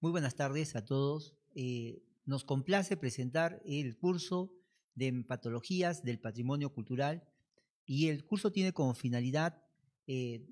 Muy buenas tardes a todos. Eh, nos complace presentar el curso de Patologías del Patrimonio Cultural y el curso tiene como finalidad eh,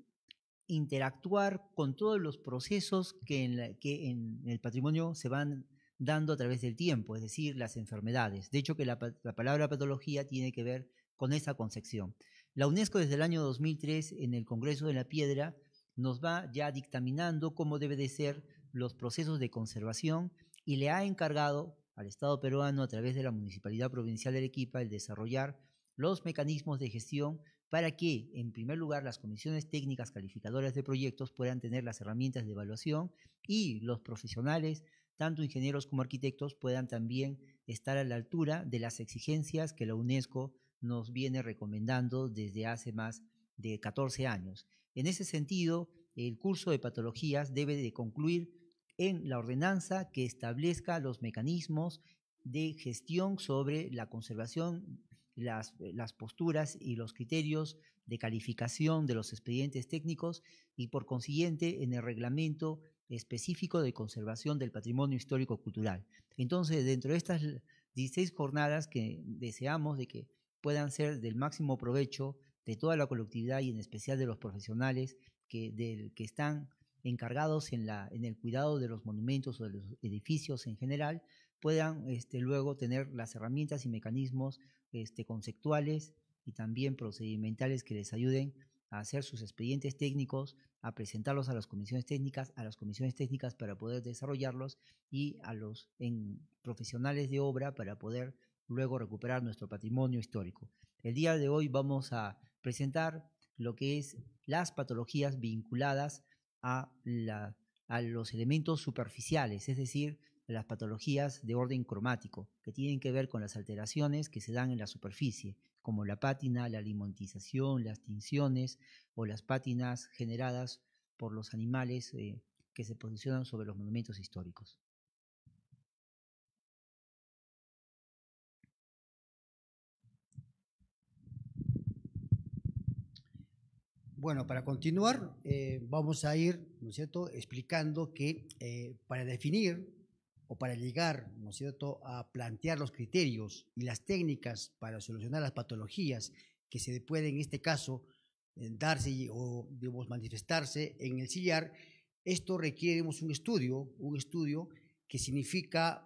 interactuar con todos los procesos que en, el patrimonio se van dando a través del tiempo, es decir, las enfermedades. De hecho, que la, la palabra patología tiene que ver con esa concepción. La UNESCO desde el año 2003 en el Congreso de la Piedra nos va ya dictaminando cómo debe de ser los procesos de conservación y le ha encargado al Estado peruano a través de la Municipalidad Provincial de Arequipa el desarrollar los mecanismos de gestión para que, en primer lugar, las comisiones técnicas calificadoras de proyectos puedan tener las herramientas de evaluación y los profesionales, tanto ingenieros como arquitectos, puedan también estar a la altura de las exigencias que la UNESCO nos viene recomendando desde hace más de 14 años. En ese sentido, el curso de patologías debe de concluir en la ordenanza que establezca los mecanismos de gestión sobre la conservación, las, eh, las posturas y los criterios de calificación de los expedientes técnicos y por consiguiente en el reglamento específico de conservación del patrimonio histórico cultural. Entonces, dentro de estas 16 jornadas que deseamos de que puedan ser del máximo provecho de toda la colectividad y en especial de los profesionales que, del que están encargados en, la, en el cuidado de los monumentos o de los edificios en general puedan este, luego tener las herramientas y mecanismos este, conceptuales y también procedimentales que les ayuden a hacer sus expedientes técnicos, a presentarlos a las comisiones técnicas, a las comisiones técnicas para poder desarrollarlos y a los profesionales de obra para poder luego recuperar nuestro patrimonio histórico. El día de hoy vamos a presentar lo que es las patologías vinculadas a, los elementos superficiales, es decir, las patologías de orden cromático, que tienen que ver con las alteraciones que se dan en la superficie, como la pátina, la limontización, las tinciones o las pátinas generadas por los animales eh, que se posicionan sobre los monumentos históricos. Bueno, para continuar, eh, vamos a ir, ¿no es cierto?, explicando que eh, para definir o para llegar, ¿no es cierto?, a plantear los criterios y las técnicas para solucionar las patologías que se pueden, en este caso, eh, darse o debemos manifestarse en el sillar, esto requiere un estudio, un estudio que significa,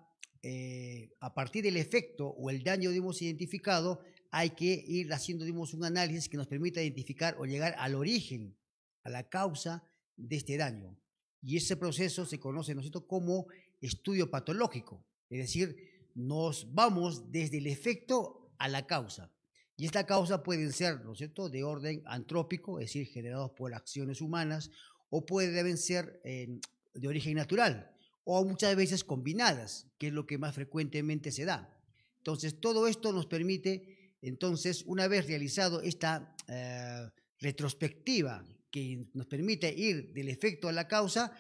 a partir del efecto o el daño hemos identificado, hay que ir haciendo digamos, un análisis que nos permita identificar o llegar al origen, a la causa de este daño. Y ese proceso se conoce ¿no cierto? como estudio patológico, es decir, nos vamos desde el efecto a la causa. Y esta causa pueden ser, ¿no es cierto?, de orden antrópico, es decir, generados por acciones humanas, o pueden ser eh, de origen natural, o muchas veces combinadas, que es lo que más frecuentemente se da. Entonces, todo esto nos permite entonces, una vez realizado esta eh, retrospectiva que nos permite ir del efecto a la causa,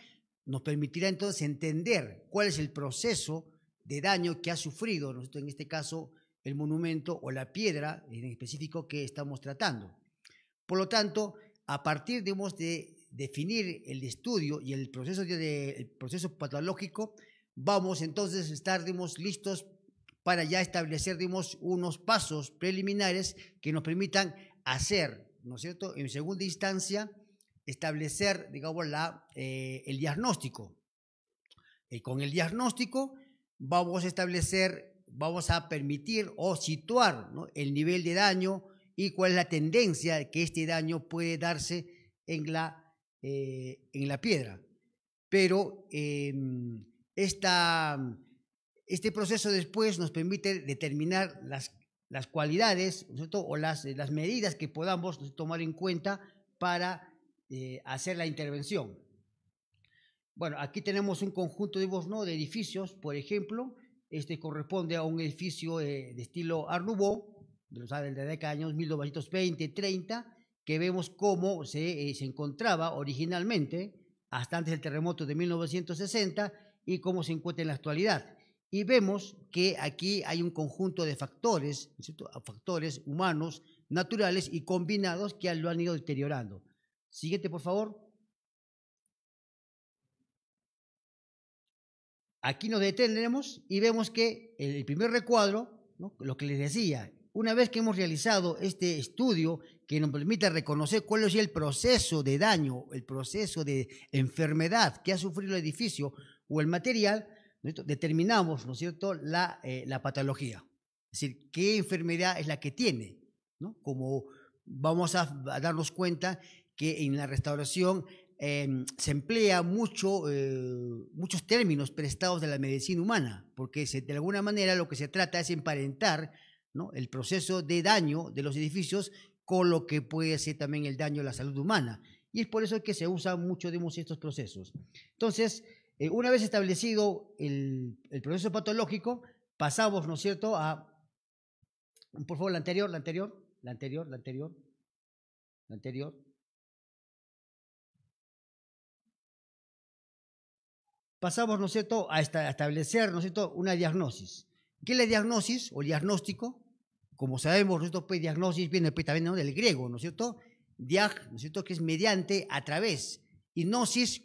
nos permitirá entonces entender cuál es el proceso de daño que ha sufrido, en este caso, el monumento o la piedra en específico que estamos tratando. Por lo tanto, a partir de definir el estudio y el proceso, proceso patológico, vamos entonces a estar listos para ya establecer, digamos, unos pasos preliminares que nos permitan hacer, ¿no es cierto?, en segunda instancia, establecer, digamos, la, eh, el diagnóstico. Y eh, con el diagnóstico vamos a establecer, vamos a permitir o situar el nivel de daño y cuál es la tendencia que este daño puede darse en la, eh, en la piedra. Pero em, esta este proceso después nos permite determinar las, cualidades o eh, las, medidas que podamos tomar en cuenta para eh, hacer la intervención. Bueno, aquí tenemos un conjunto de, de edificios, por ejemplo, este corresponde a un edificio eh, de estilo Art de los ah, década años 1920-30, que vemos cómo se, se encontraba originalmente hasta antes del terremoto de 1960 y cómo se encuentra en la actualidad. Y vemos que aquí hay un conjunto de factores, ¿cierto? Ah, factores humanos, naturales y combinados que lo han ido deteriorando. Siguiente, por favor. Aquí nos detenemos y vemos que el primer recuadro, lo que les decía, una vez que hemos realizado este estudio que nos permite reconocer cuál es el proceso de daño, el proceso de enfermedad que ha sufrido el edificio o el material, determinamos, ¿no es cierto?, eh, la, patología. Es decir, qué enfermedad es la que tiene, ¿no? Como vamos a, darnos cuenta que en la restauración em, se emplea mucho, eh, muchos términos prestados de la medicina humana, porque de alguna manera lo que se trata es emparentar ¿no? el proceso de daño de los edificios con lo que puede ser también el daño a la salud humana. Y es por eso que se usan mucho, de estos procesos. Entonces, eh, una vez establecido el, proceso patológico, pasamos, ¿no es cierto?, a... Por favor, la anterior, la anterior, la anterior, la anterior, la anterior. Pasamos, ¿no es cierto?, a, establecer, ¿no es cierto?, una diagnosis. ¿Qué es la diagnosis o diagnóstico? Como sabemos, ¿no es cierto?, pues, diagnosis viene pues, también del griego, ¿no es cierto?, diag, ¿no es cierto?, que es mediante, a través. Y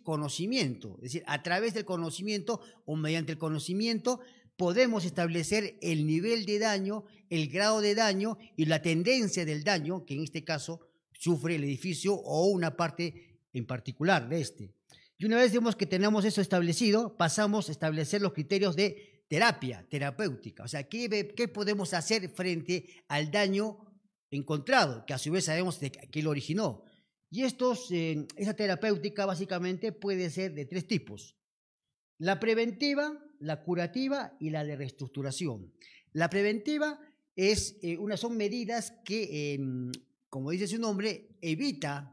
conocimiento. Es decir, a través del conocimiento o mediante el conocimiento podemos establecer el nivel de daño, el grado de daño y la tendencia del daño que en este caso sufre el edificio o una parte en particular de este. Y una vez vemos que tenemos eso establecido, pasamos a establecer los criterios de terapia terapéutica. O sea, ¿qué, qué podemos hacer frente al daño encontrado, que a su vez sabemos de qué lo originó? Y estos, eh, esa terapéutica básicamente puede ser de tres tipos. La preventiva, la curativa y la de reestructuración. La preventiva es eh, una, son medidas que, em, como dice su nombre, evita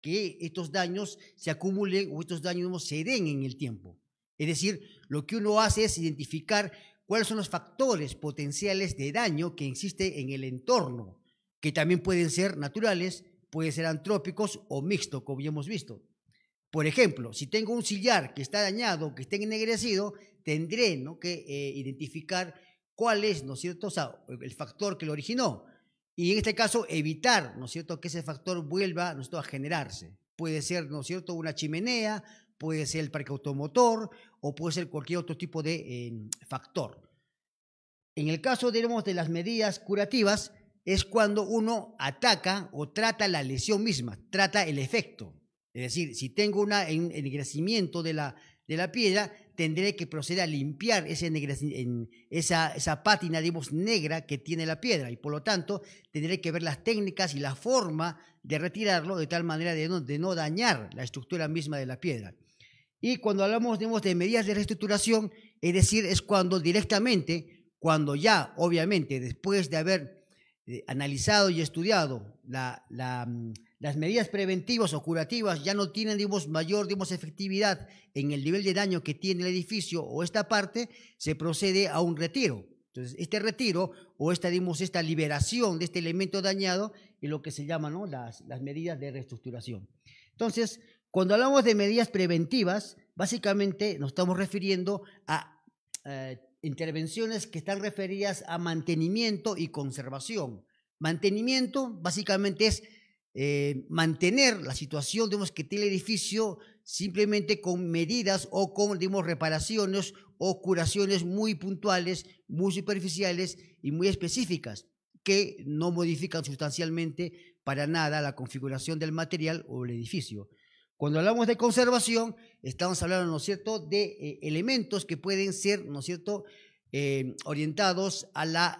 que estos daños se acumulen o estos daños se den en el tiempo. Es decir, lo que uno hace es identificar cuáles son los factores potenciales de daño que existen en el entorno, que también pueden ser naturales, puede ser antrópicos o mixto, como ya hemos visto. Por ejemplo, si tengo un sillar que está dañado, que está ennegrecido, tendré que eh, identificar cuál es, ¿no cierto?, el factor que lo originó. Y en este caso, evitar, ¿no cierto?, que ese factor vuelva, a generarse. Puede ser, ¿no es cierto?, una chimenea, puede ser el parque automotor o puede ser cualquier otro tipo de eh, factor. En el caso, digamos, de las medidas curativas, es cuando uno ataca o trata la lesión misma, trata el efecto. Es decir, si tengo una, un ennegrecimiento de la, de la piedra, tendré que proceder a limpiar ese esa, esa pátina, digamos, negra que tiene la piedra y por lo tanto tendré que ver las técnicas y la forma de retirarlo de tal manera de no, dañar la estructura misma de la piedra. Y cuando hablamos, de medidas de reestructuración, es decir, es cuando directamente, cuando ya, obviamente, después de haber eh, analizado y estudiado mm, las medidas preventivas o curativas ya no tienen, digamos, mayor, efectividad en el nivel de daño que tiene el edificio o esta parte, se procede a un retiro. Entonces, este retiro o esta, esta liberación de este elemento dañado es lo que se llaman las, medidas de reestructuración. Entonces, cuando hablamos de medidas preventivas, básicamente nos estamos refiriendo a eh, intervenciones que están referidas a mantenimiento y conservación. Mantenimiento básicamente es eh, mantener la situación, de que tiene el edificio simplemente con medidas o con, reparaciones o curaciones muy puntuales, muy superficiales y muy específicas, que no modifican sustancialmente para nada la configuración del material o el edificio. Cuando hablamos de conservación, estamos hablando, ¿no es cierto?, de eh, elementos que pueden ser, ¿no es cierto?, em, orientados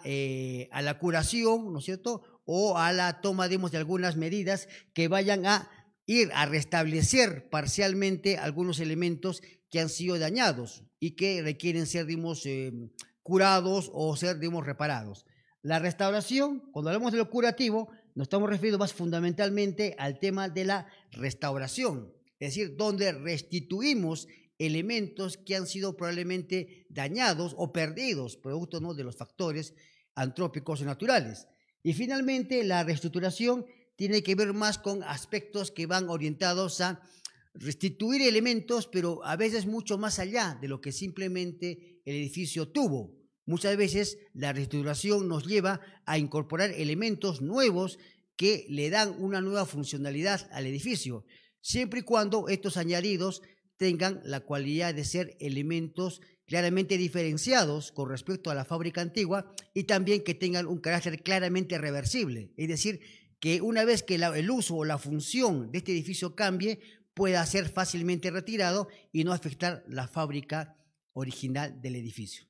eh, a la, curación, ¿no es cierto?, o a la toma, de algunas medidas que vayan a ir a restablecer parcialmente algunos elementos que han sido dañados y que requieren ser, em, curados o ser, reparados. La restauración, cuando hablamos de lo curativo, nos estamos refiriendo más fundamentalmente al tema de la restauración, es decir, donde restituimos elementos que han sido probablemente dañados o perdidos, producto de los factores antrópicos o naturales. Y finalmente, la reestructuración tiene que ver más con aspectos que van orientados a restituir elementos, pero a veces mucho más allá de lo que simplemente el edificio tuvo. Muchas veces la reestructuración nos lleva a incorporar elementos nuevos que le dan una nueva funcionalidad al edificio, siempre y cuando estos añadidos tengan la cualidad de ser elementos claramente diferenciados con respecto a la fábrica antigua y también que tengan un carácter claramente reversible. Es decir, que una vez que el uso o la función de este edificio cambie, pueda ser fácilmente retirado y no afectar la fábrica original del edificio.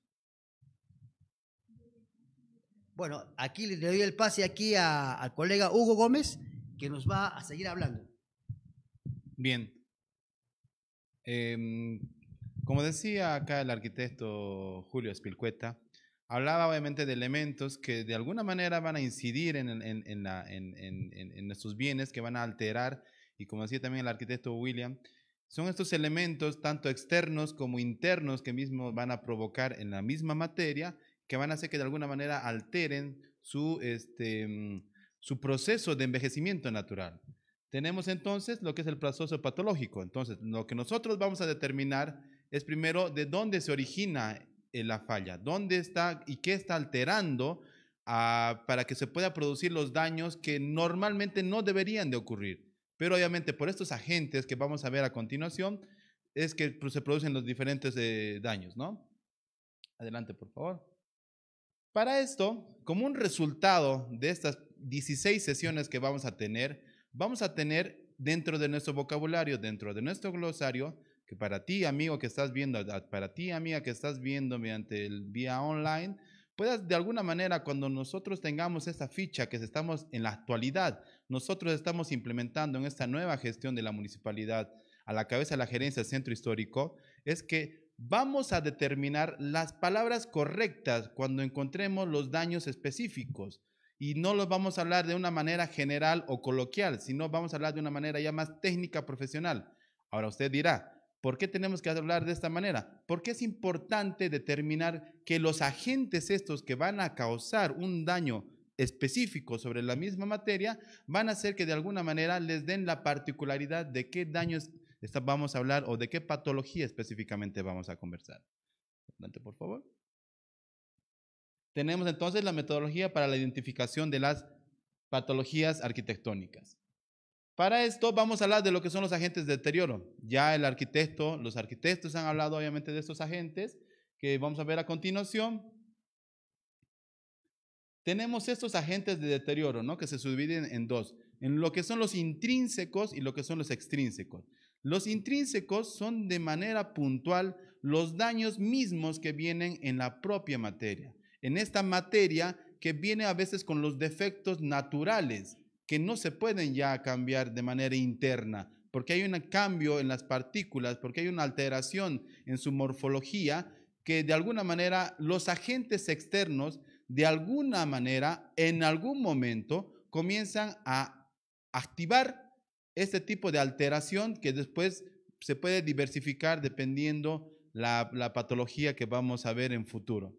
Bueno, aquí le doy el pase aquí al colega Hugo Gómez, que nos va a seguir hablando. Bien. Em, como decía acá el arquitecto Julio Espilcueta, hablaba obviamente de elementos que de alguna manera van a incidir en, en, en, estos bienes, que van a alterar, y como decía también el arquitecto William, son estos elementos tanto externos como internos que mismos van a provocar en la misma materia que van a hacer que de alguna manera alteren su, este, mm, su proceso de envejecimiento natural. Tenemos entonces lo que es el proceso patológico. Entonces, lo que nosotros vamos a determinar es primero de dónde se origina eh, la falla, dónde está y qué está alterando ah, para que se pueda producir los daños que normalmente no deberían de ocurrir. Pero obviamente por estos agentes que vamos a ver a continuación es que pues, se producen los diferentes eh, daños, ¿no? Adelante, por favor. Para esto, como un resultado de estas 16 sesiones que vamos a tener, vamos a tener dentro de nuestro vocabulario, dentro de nuestro glosario, que para ti, amigo que estás viendo, para ti, amiga que estás viendo mediante el vía online, puedas de alguna manera cuando nosotros tengamos esta ficha que estamos en la actualidad, nosotros estamos implementando en esta nueva gestión de la municipalidad a la cabeza de la gerencia del centro histórico, es que vamos a determinar las palabras correctas cuando encontremos los daños específicos. Y no los vamos a hablar de una manera general o coloquial, sino vamos a hablar de una manera ya más técnica profesional. Ahora usted dirá, ¿por qué tenemos que hablar de esta manera? Porque es importante determinar que los agentes estos que van a causar un daño específico sobre la misma materia van a hacer que de alguna manera les den la particularidad de qué daños esta vamos a hablar o de qué patología específicamente vamos a conversar. por favor. Tenemos entonces la metodología para la identificación de las patologías arquitectónicas. Para esto vamos a hablar de lo que son los agentes de deterioro. Ya el arquitecto, los arquitectos han hablado obviamente de estos agentes que vamos a ver a continuación. Tenemos estos agentes de deterioro, ¿no? Que se subdividen en dos, en lo que son los intrínsecos y lo que son los extrínsecos. Los intrínsecos son de manera puntual los daños mismos que vienen en la propia materia. En esta materia que viene a veces con los defectos naturales que no se pueden ya cambiar de manera interna, porque hay un cambio en las partículas, porque hay una alteración en su morfología que de alguna manera los agentes externos, de alguna manera, en algún momento, comienzan a activar este tipo de alteración que después se puede diversificar dependiendo la, patología que vamos a ver en futuro.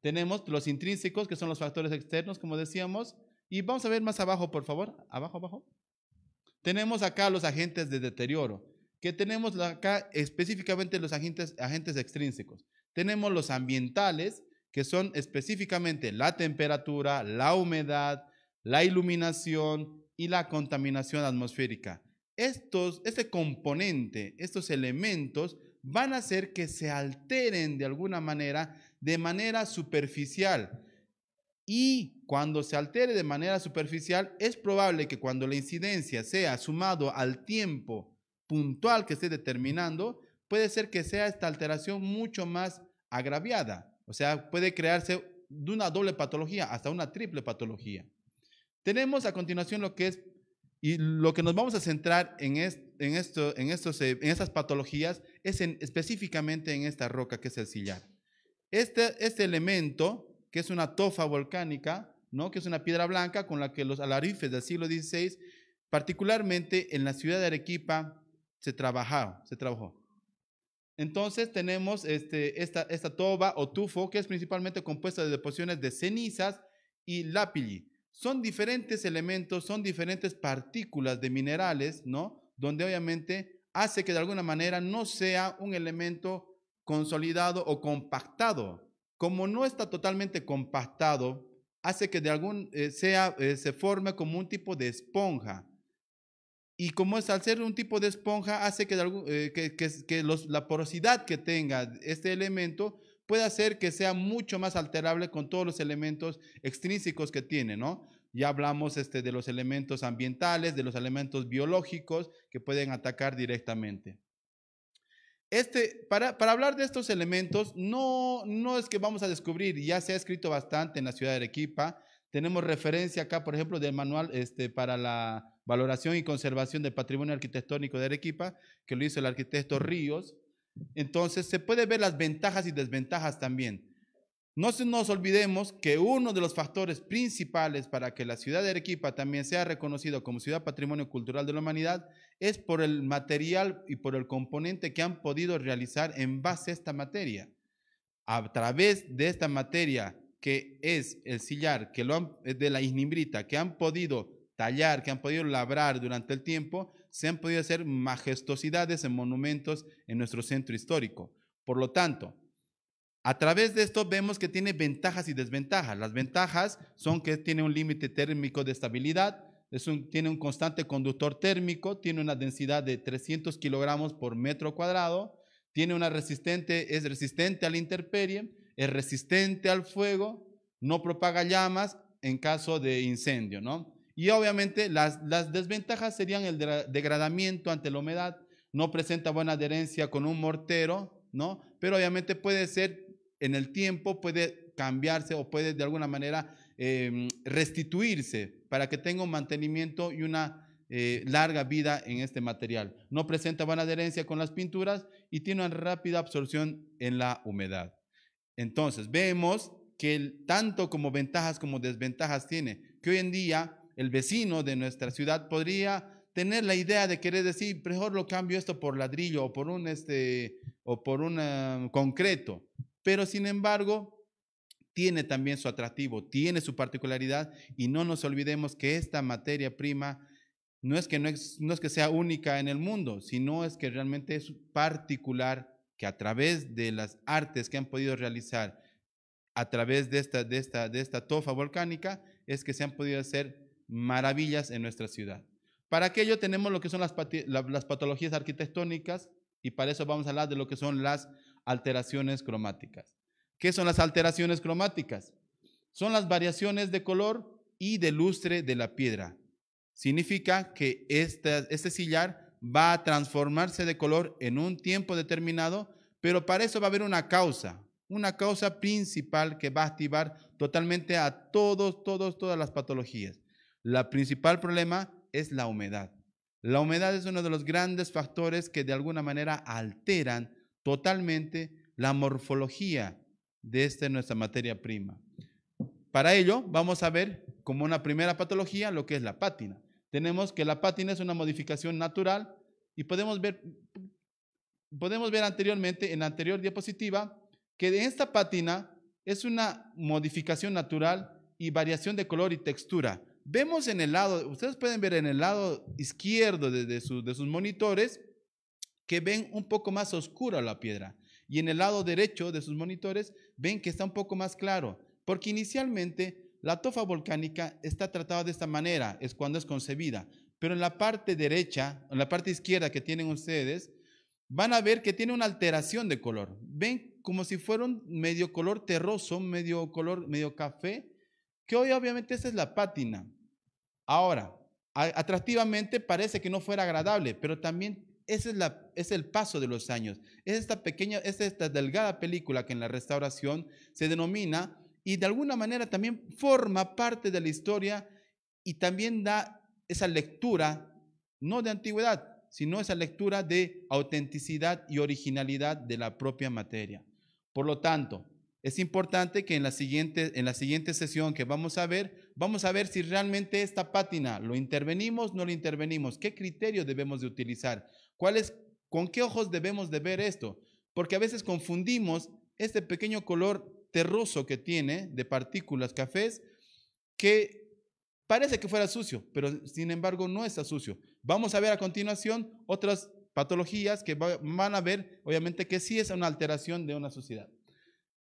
Tenemos los intrínsecos, que son los factores externos, como decíamos, y vamos a ver más abajo, por favor, abajo, abajo. Tenemos acá los agentes de deterioro, que tenemos acá específicamente los agentes, agentes extrínsecos. Tenemos los ambientales, que son específicamente la temperatura, la humedad, la iluminación, y la contaminación atmosférica. Estos, este componente, estos elementos van a hacer que se alteren de alguna manera, de manera superficial. Y cuando se altere de manera superficial, es probable que cuando la incidencia sea sumado al tiempo puntual que esté determinando, puede ser que sea esta alteración mucho más agraviada. O sea, puede crearse de una doble patología hasta una triple patología. Tenemos a continuación lo que es y lo que nos vamos a centrar en, esto, en, estos, eh, en estas patologías es específicamente en esta roca que es el sillar. Este, este elemento, que es una tofa volcánica, ¿no? que es una piedra blanca con la que los alarifes del siglo XVI, particularmente en la ciudad de Arequipa, se, trabajaron, se trabajó. Entonces tenemos este, esta, esta toba o tufo, que es principalmente compuesta de deposiciones de cenizas y lápiz son diferentes elementos, son diferentes partículas de minerales, ¿no? Donde obviamente hace que de alguna manera no sea un elemento consolidado o compactado. Como no está totalmente compactado, hace que de algún eh, sea eh, se forme como un tipo de esponja. Y como es al ser un tipo de esponja, hace que, eh, la porosidad que tenga este elemento puede hacer que sea mucho más alterable con todos los elementos extrínsecos que tiene, ¿no? Ya hablamos este, de los elementos ambientales, de los elementos biológicos que pueden atacar directamente. Este, para, hablar de estos elementos, no, no es que vamos a descubrir, ya se ha escrito bastante en la ciudad de Arequipa. Tenemos referencia acá, por ejemplo, del manual este, para la valoración y conservación del patrimonio arquitectónico de Arequipa, que lo hizo el arquitecto Ríos. Entonces se puede ver las ventajas y desventajas también. No nos olvidemos que uno de los factores principales para que la ciudad de Arequipa también sea reconocida como ciudad patrimonio cultural de la humanidad es por el material y por el componente que han podido realizar en base a esta materia. A través de esta materia que es el sillar, que lo eh, de la ignimbrita, que han podido tallar, que han podido labrar durante el tiempo, se han podido hacer majestuosidades en monumentos en nuestro centro histórico. Por lo tanto, a través de esto vemos que tiene ventajas y desventajas. Las ventajas son que tiene un límite térmico de estabilidad, tiene un constante conductor térmico, tiene una densidad de 300 kilogramos por metro cuadrado, tiene una resistente, es resistente al la es resistente al fuego, no propaga llamas en caso de incendio, ¿no? Y obviamente las, desventajas serían el degradamiento ante la humedad, no presenta buena adherencia con un mortero, ¿no? Pero obviamente puede ser en el tiempo, puede cambiarse o puede de alguna manera em, restituirse para que tenga un mantenimiento y una eh, larga vida en este material. No presenta buena adherencia con las pinturas y tiene una rápida absorción en la humedad. Entonces, vemos que tanto como ventajas como desventajas tiene, que hoy en día el vecino de nuestra ciudad podría tener la idea de querer decir, mejor lo cambio esto por ladrillo o por un, este, o por un ah, concreto. Pero sin embargo, tiene también su atractivo, tiene su particularidad y no nos olvidemos que esta materia prima no es que, no es que sea única en el mundo, sino es que realmente es particular que a través de las artes que han podido realizar, a través de esta, de esta, de esta tofa volcánica, es que se han podido hacer maravillas en nuestra ciudad. Para aquello tenemos lo que son las, patologías arquitectónicas y para eso vamos a hablar de lo que son las alteraciones cromáticas. ¿Qué son las alteraciones cromáticas? Son las variaciones de color y de lustre de la piedra. Significa que este, este sillar va a transformarse de color en un tiempo determinado, pero para eso va a haber una causa, una causa principal que va a activar totalmente a todos, todos, todas las patologías. La principal problema es la humedad. La humedad es uno de los grandes factores que de alguna manera alteran totalmente la morfología de esta nuestra materia prima. Para ello, vamos a ver como una primera patología lo que es la pátina. Tenemos que la pátina es una modificación natural y podemos ver, podemos ver anteriormente, en la anterior diapositiva, que de esta pátina es una modificación natural y variación de color y textura vemos en el lado, ustedes pueden ver en el lado izquierdo de, de sus monitores que ven un poco más oscura la piedra y en el lado derecho de sus monitores ven que está un poco más claro, porque inicialmente la tofa volcánica está tratada de esta manera, es cuando es concebida, pero en la parte derecha, en la parte izquierda que tienen ustedes, van a ver que tiene una alteración de color. Ven como si fuera un medio color terroso, medio color, medio café, que hoy obviamente esa es la pátina. Ahora, atractivamente parece que no fuera agradable, pero también ese es, es el paso de los años. Es esta pequeña, es esta delgada película que en la restauración se denomina y de alguna manera también forma parte de la historia y también da esa lectura, no de antigüedad, sino esa lectura de autenticidad y originalidad de la propia materia. Por lo tanto, es importante que en la, siguiente, en la siguiente sesión que vamos a ver, vamos a ver si realmente esta pátina lo intervenimos, no lo intervenimos, qué criterio debemos de utilizar, ¿Cuál con qué ojos debemos de ver esto, porque a veces confundimos este pequeño color terroso que tiene de partículas cafés que parece que fuera sucio, pero sin embargo no está sucio. Vamos a ver a continuación otras patologías que van a ver, obviamente, que sí es una alteración de una sociedad.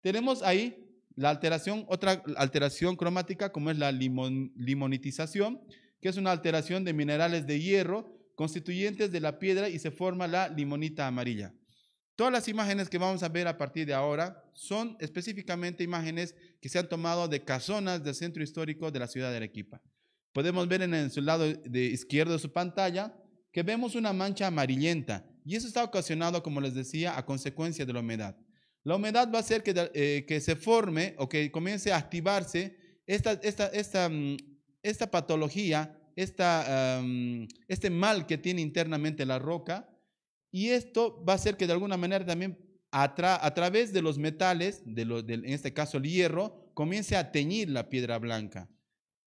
Tenemos ahí la alteración, otra alteración cromática como es la limonitización, que es una alteración de minerales de hierro constituyentes de la piedra y se forma la limonita amarilla. Todas las imágenes que vamos a ver a partir de ahora son específicamente imágenes que se han tomado de casonas del centro histórico de la ciudad de Arequipa. Podemos ver en el su lado de izquierdo de su pantalla que vemos una mancha amarillenta y eso está ocasionado, como les decía, a consecuencia de la humedad la humedad va a hacer que, eh, que se forme o que comience a activarse esta, esta, esta, mm, patología, esta, este mal que tiene internamente la roca. Y esto va a hacer que de alguna manera también a, través de los metales, de en este caso el hierro, comience a teñir la piedra blanca.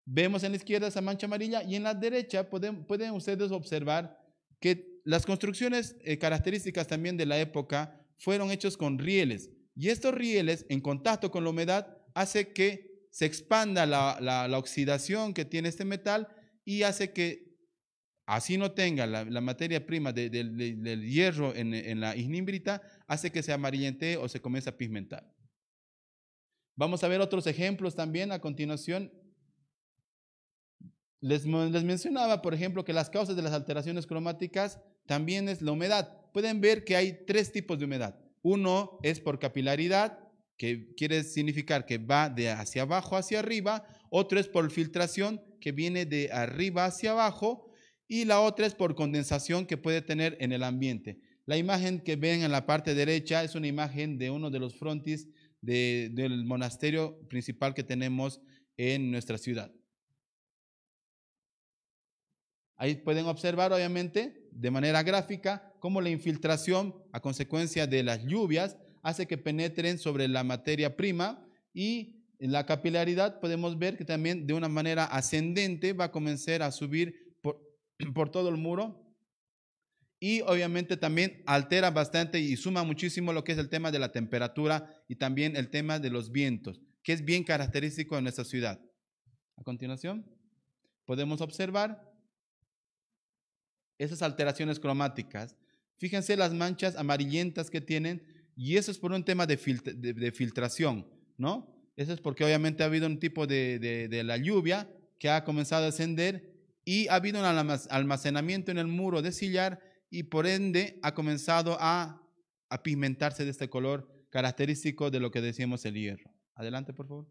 Vemos en la izquierda esa mancha amarilla y en la derecha pueden, pueden ustedes observar que las construcciones eh, características también de la época fueron hechos con rieles y estos rieles en contacto con la humedad hace que se expanda la, oxidación que tiene este metal y hace que así no tenga la, materia prima del hierro en, en la ignimbrita, hace que se amarillente o se comience a pigmentar. Vamos a ver otros ejemplos también a continuación les, mencionaba, por ejemplo, que las causas de las alteraciones cromáticas también es la humedad. Pueden ver que hay tres tipos de humedad. Uno es por capilaridad, que quiere significar que va de hacia abajo hacia arriba. Otro es por filtración, que viene de arriba hacia abajo. Y la otra es por condensación que puede tener en el ambiente. La imagen que ven en la parte derecha es una imagen de uno de los frontis del monasterio principal que tenemos en nuestra ciudad. Ahí pueden observar, obviamente, de manera gráfica, cómo la infiltración, a consecuencia de las lluvias, hace que penetren sobre la materia prima y en la capilaridad podemos ver que también de una manera ascendente va a comenzar a subir por, por todo el muro y obviamente también altera bastante y suma muchísimo lo que es el tema de la temperatura y también el tema de los vientos, que es bien característico de nuestra ciudad. A continuación, podemos observar esas alteraciones cromáticas. Fíjense las manchas amarillentas que tienen y eso es por un tema de, filtración, ¿no? Eso es porque obviamente ha habido un tipo de, la lluvia que ha comenzado a ascender y ha habido un almacenamiento en el muro de sillar y por ende ha comenzado a, a pigmentarse de este color característico de lo que decíamos el hierro. Adelante, por favor.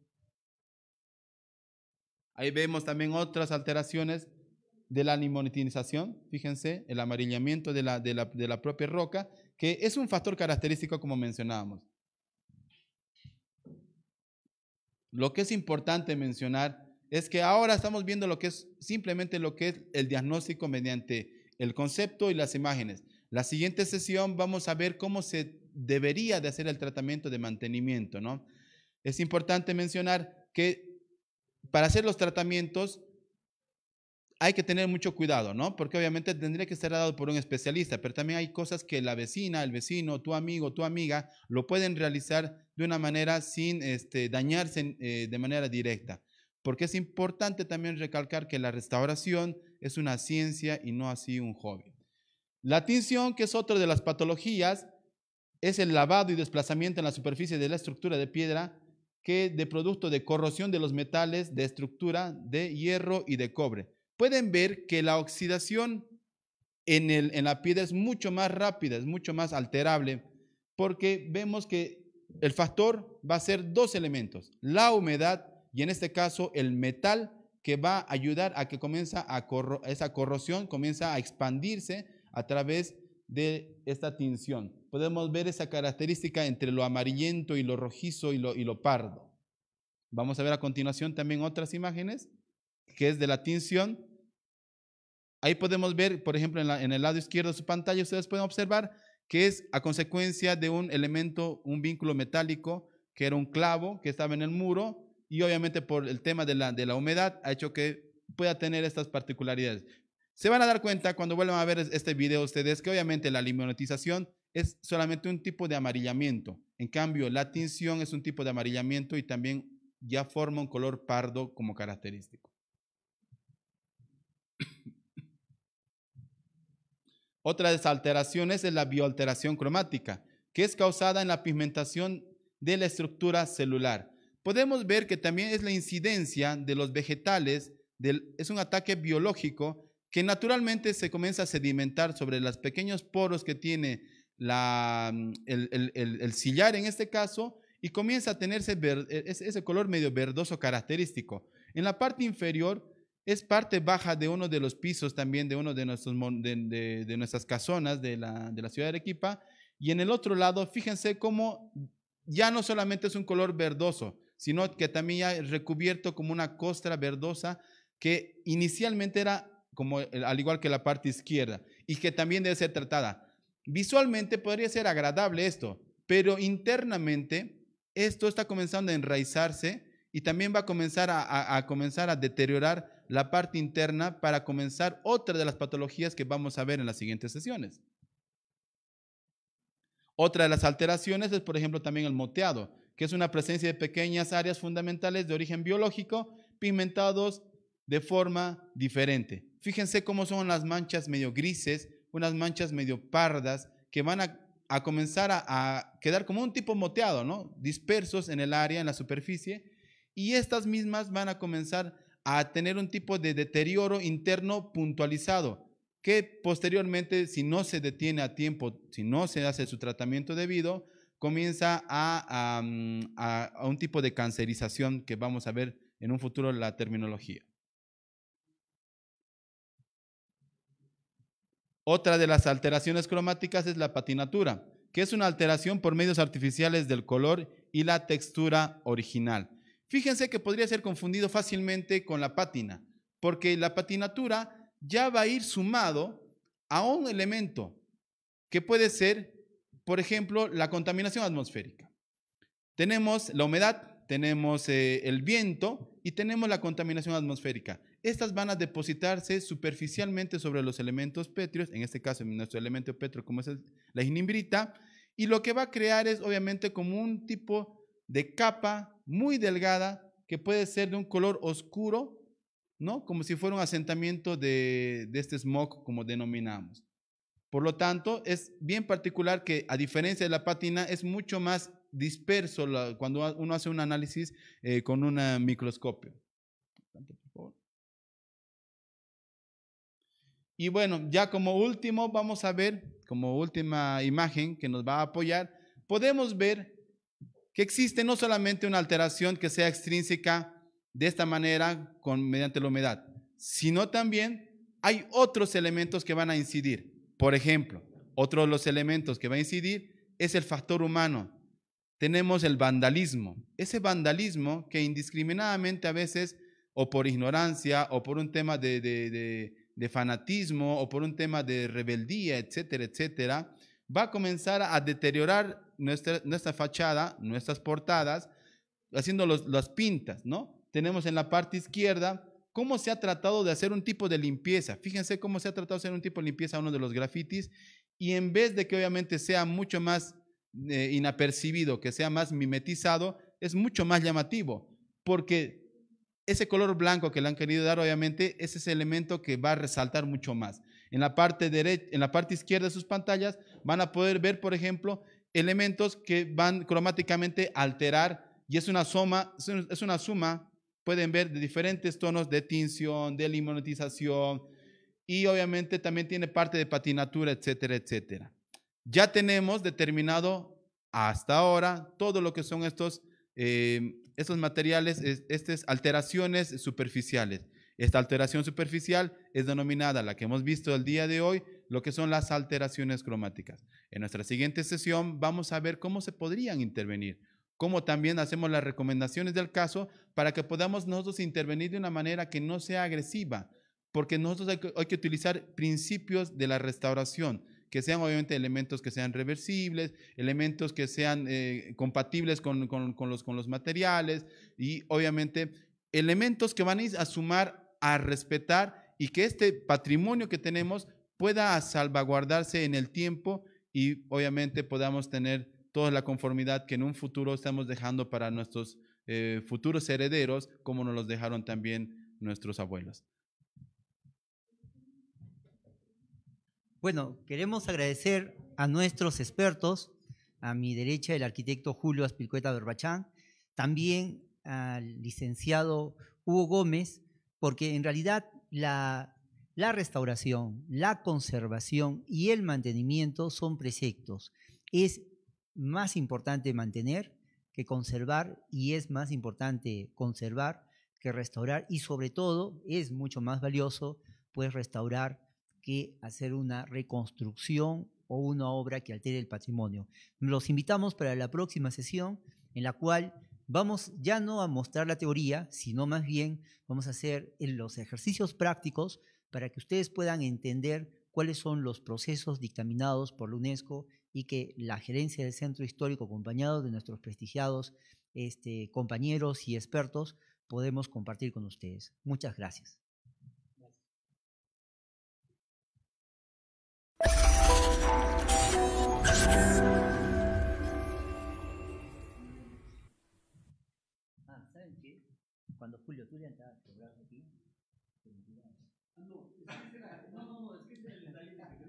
Ahí vemos también otras alteraciones de la limonitización, fíjense, el amarillamiento de la, la, de la propia roca, que es un factor característico como mencionábamos. Lo que es importante mencionar es que ahora estamos viendo lo que es simplemente lo que es el diagnóstico mediante el concepto y las imágenes. La siguiente sesión vamos a ver cómo se debería de hacer el tratamiento de mantenimiento, ¿no? Es importante mencionar que para hacer los tratamientos hay que tener mucho cuidado, ¿no? Porque obviamente tendría que ser dado por un especialista, pero también hay cosas que la vecina, el vecino, tu amigo, tu amiga, lo pueden realizar de una manera sin este, dañarse eh, de manera directa. Porque es importante también recalcar que la restauración es una ciencia y no así un hobby. La tinción, que es otra de las patologías, es el lavado y desplazamiento en la superficie de la estructura de piedra que de producto de corrosión de los metales de estructura de hierro y de cobre pueden ver que la oxidación en, el, en la piedra es mucho más rápida, es mucho más alterable, porque vemos que el factor va a ser dos elementos, la humedad y en este caso el metal que va a ayudar a que comienza a esa corrosión comienza a expandirse a través de esta tinción. Podemos ver esa característica entre lo amarillento y lo rojizo y lo, y lo pardo. Vamos a ver a continuación también otras imágenes que es de la tinción Ahí podemos ver, por ejemplo, en, el lado izquierdo de su pantalla, ustedes pueden observar que es a consecuencia de un elemento, un vínculo metálico, que era un clavo que estaba en el muro, y obviamente por el tema de la, de la humedad ha hecho que pueda tener estas particularidades. Se van a dar cuenta cuando vuelvan a ver este video ustedes que obviamente la limonetización es solamente un tipo de amarillamiento. En cambio, la tinción es un tipo de amarillamiento y también ya forma un color pardo como característico. Otra de alteraciones es la bioalteración cromática, que es causada en la pigmentación de la estructura celular. Podemos ver que también es la incidencia de los vegetales, es un ataque biológico que naturalmente se comienza a sedimentar sobre los pequeños poros que tiene mm, el, sillar en este caso y comienza a tener e, ese color medio verdoso característico. En la parte inferior es parte baja de uno de los pisos también de uno de, nuestros, de, nuestras casonas de la, ciudad de Arequipa. Y en el otro lado, fíjense cómo ya no solamente es un color verdoso, sino que también ya es recubierto como una costra verdosa que inicialmente era como al igual que la parte izquierda y que también debe ser tratada. Visualmente podría ser agradable esto, pero internamente esto está comenzando a enraizarse y también va a comenzar a comenzar a deteriorar la parte interna para comenzar otra de las patologías que vamos a ver en las siguientes sesiones. Otra de las alteraciones es, por ejemplo, también el moteado, que es una presencia de pequeñas áreas fundamentales de origen biológico pigmentados de forma diferente. Fíjense cómo son las manchas medio grises, unas manchas medio pardas, que van a, comenzar a, a, quedar como un tipo moteado, ¿no? Dispersos en el área, en la superficie, y estas mismas van a comenzar a tener un tipo de deterioro interno puntualizado, que posteriormente, si no se detiene a tiempo, si no se hace su tratamiento debido, comienza a, un tipo de cancerización que vamos a ver en un futuro la terminología. Otra de las alteraciones cromáticas es la patinatura, que es una alteración por medios artificiales del color y la textura original. Fíjense que podría ser confundido fácilmente con la pátina, porque la patinatura ya va a ir sumado a un elemento que puede ser, por ejemplo, la contaminación atmosférica. Tenemos la humedad, tenemos eh, el viento y tenemos la contaminación atmosférica. Estas van a depositarse superficialmente sobre los elementos pétreos, en este caso nuestro elemento petro como es la ignimbrita, y lo que va a crear es obviamente como un tipo de capa muy delgada que puede ser de un color oscuro, ¿no? Como si fuera un asentamiento de, este smog, como denominamos. Por lo tanto, es bien particular que a diferencia de la pátina, es mucho más disperso cuando uno hace un análisis eh, con un microscopio. Y bueno, ya como último vamos a ver, como última imagen que nos va a apoyar, podemos ver que existe no solamente una alteración que sea extrínseca de esta manera con, mediante la humedad, sino también hay otros elementos que van a incidir. Por ejemplo, otro de los elementos que va a incidir es el factor humano. Tenemos el vandalismo. Ese vandalismo que indiscriminadamente a veces, o por ignorancia, o por un tema de, de, de, de fanatismo, o por un tema de rebeldía, etcétera, etcétera, va a comenzar a deteriorar nuestra, fachada, nuestras portadas, haciendo las pintas, ¿no? Tenemos en la parte izquierda cómo se ha tratado de hacer un tipo de limpieza. Fíjense cómo se ha tratado de hacer un tipo de limpieza a uno de los grafitis y en vez de que obviamente sea mucho más eh, inapercibido, que sea más mimetizado, es mucho más llamativo, porque ese color blanco que le han querido dar, obviamente, es ese elemento que va a resaltar mucho más. En la parte, derecha, en la parte izquierda de sus pantallas van a poder ver, por ejemplo, elementos que van cromáticamente a alterar y es una suma, es una suma, pueden ver de diferentes tonos de tinción, de limonatización y obviamente también tiene parte de patinatura, etcétera, etcétera. Ya tenemos determinado hasta ahora todo lo que son estos, eh, estos materiales, estas alteraciones superficiales. Esta alteración superficial es denominada, la que hemos visto el día de hoy, lo que son las alteraciones cromáticas. En nuestra siguiente sesión vamos a ver cómo se podrían intervenir, cómo también hacemos las recomendaciones del caso para que podamos nosotros intervenir de una manera que no sea agresiva, porque nosotros hay que, utilizar principios de la restauración, que sean obviamente elementos que sean reversibles, elementos que sean eh, compatibles con, los, con los materiales y obviamente elementos que van a sumar a respetar y que este patrimonio que tenemos pueda salvaguardarse en el tiempo y obviamente podamos tener toda la conformidad que en un futuro estamos dejando para nuestros eh, futuros herederos, como nos los dejaron también nuestros abuelos. Bueno, queremos agradecer a nuestros expertos, a mi derecha el arquitecto Julio Aspilcueta Berbachán, también al licenciado Hugo Gómez, porque en realidad la la restauración, la conservación y el mantenimiento son preceptos. Es más importante mantener que conservar y es más importante conservar que restaurar y sobre todo es mucho más valioso pues restaurar que hacer una reconstrucción o una obra que altere el patrimonio. Los invitamos para la próxima sesión en la cual vamos ya no a mostrar la teoría, sino más bien vamos a hacer eh, los ejercicios prácticos para que ustedes puedan entender cuáles son los procesos dictaminados por la UNESCO y que la gerencia del centro histórico, acompañado de nuestros prestigiados este, compañeros y expertos, podemos compartir con ustedes. Muchas gracias. Ah, ¿saben qué? Cuando Julio, tú aquí, no, es no, no,